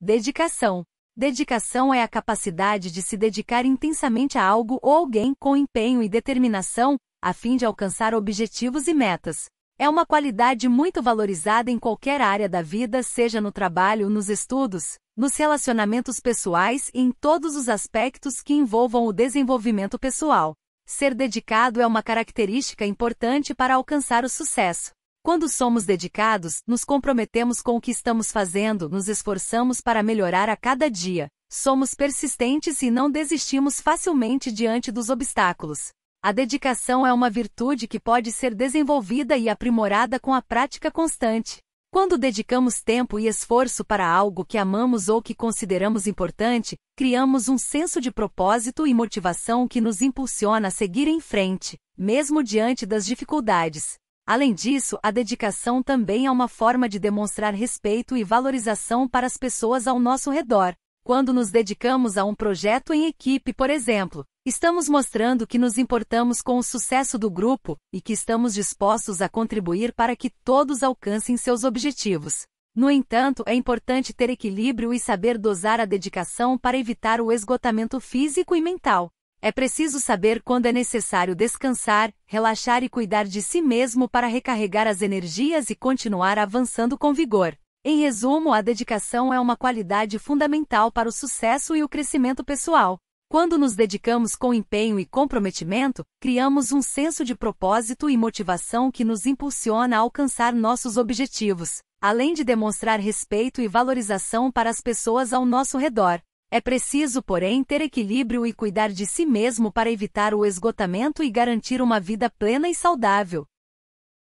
Dedicação. Dedicação é a capacidade de se dedicar intensamente a algo ou alguém com empenho e determinação, a fim de alcançar objetivos e metas. É uma qualidade muito valorizada em qualquer área da vida, seja no trabalho, nos estudos, nos relacionamentos pessoais e em todos os aspectos que envolvam o desenvolvimento pessoal. Ser dedicado é uma característica importante para alcançar o sucesso. Quando somos dedicados, nos comprometemos com o que estamos fazendo, nos esforçamos para melhorar a cada dia, somos persistentes e não desistimos facilmente diante dos obstáculos. A dedicação é uma virtude que pode ser desenvolvida e aprimorada com a prática constante. Quando dedicamos tempo e esforço para algo que amamos ou que consideramos importante, criamos um senso de propósito e motivação que nos impulsiona a seguir em frente, mesmo diante das dificuldades. Além disso, a dedicação também é uma forma de demonstrar respeito e valorização para as pessoas ao nosso redor. Quando nos dedicamos a um projeto em equipe, por exemplo, estamos mostrando que nos importamos com o sucesso do grupo e que estamos dispostos a contribuir para que todos alcancem seus objetivos. No entanto, é importante ter equilíbrio e saber dosar a dedicação para evitar o esgotamento físico e mental. É preciso saber quando é necessário descansar, relaxar e cuidar de si mesmo para recarregar as energias e continuar avançando com vigor. Em resumo, a dedicação é uma qualidade fundamental para o sucesso e o crescimento pessoal. Quando nos dedicamos com empenho e comprometimento, criamos um senso de propósito e motivação que nos impulsiona a alcançar nossos objetivos, além de demonstrar respeito e valorização para as pessoas ao nosso redor. É preciso, porém, ter equilíbrio e cuidar de si mesmo para evitar o esgotamento e garantir uma vida plena e saudável.